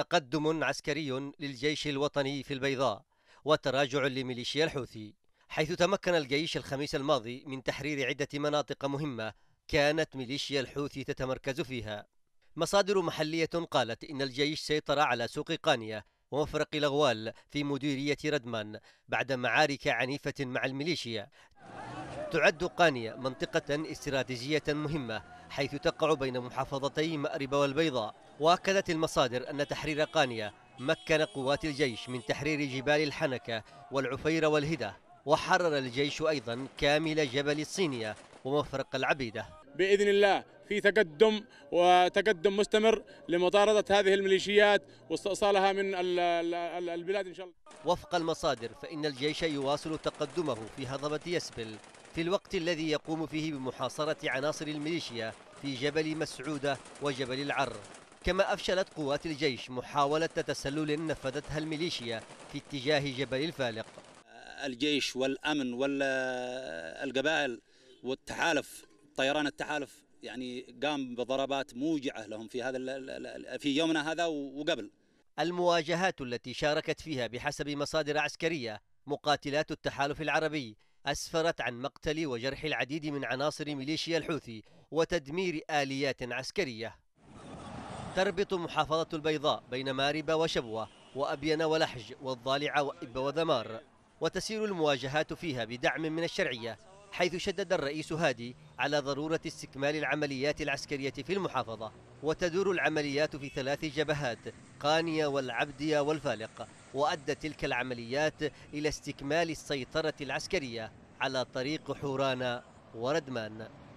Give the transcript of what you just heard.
تقدم عسكري للجيش الوطني في البيضاء وتراجع لميليشيا الحوثي حيث تمكن الجيش الخميس الماضي من تحرير عدة مناطق مهمة كانت ميليشيا الحوثي تتمركز فيها مصادر محلية قالت إن الجيش سيطر على سوق قانية ومفرق لغوال في مديرية ردمان بعد معارك عنيفة مع الميليشيا تعد قانية منطقة استراتيجية مهمة حيث تقع بين محافظتي مأرب والبيضاء واكدت المصادر أن تحرير قانية مكن قوات الجيش من تحرير جبال الحنكة والعفيره والهدى وحرر الجيش أيضا كامل جبل الصينية ومفرق العبيدة بإذن الله في تقدم وتقدم مستمر لمطاردة هذه الميليشيات واستئصالها من البلاد إن شاء الله وفق المصادر فإن الجيش يواصل تقدمه في هضبة يسبل في الوقت الذي يقوم فيه بمحاصرة عناصر الميليشيا في جبل مسعودة وجبل العر كما أفشلت قوات الجيش محاولة تسلل نفذتها الميليشيا في اتجاه جبل الفالق الجيش والأمن والقبائل والتحالف طيران التحالف يعني قام بضربات موجعة لهم في هذا في يومنا هذا وقبل المواجهات التي شاركت فيها بحسب مصادر عسكرية مقاتلات التحالف العربي أسفرت عن مقتل وجرح العديد من عناصر ميليشيا الحوثي وتدمير آليات عسكرية تربط محافظة البيضاء بين مارب وشبوة وأبين ولحج والضالع وإب وذمار وتسير المواجهات فيها بدعم من الشرعية حيث شدد الرئيس هادي على ضرورة استكمال العمليات العسكرية في المحافظة وتدور العمليات في ثلاث جبهات قانية والعبدية والفالق وأدت تلك العمليات إلى استكمال السيطرة العسكرية على طريق حورانا وردمان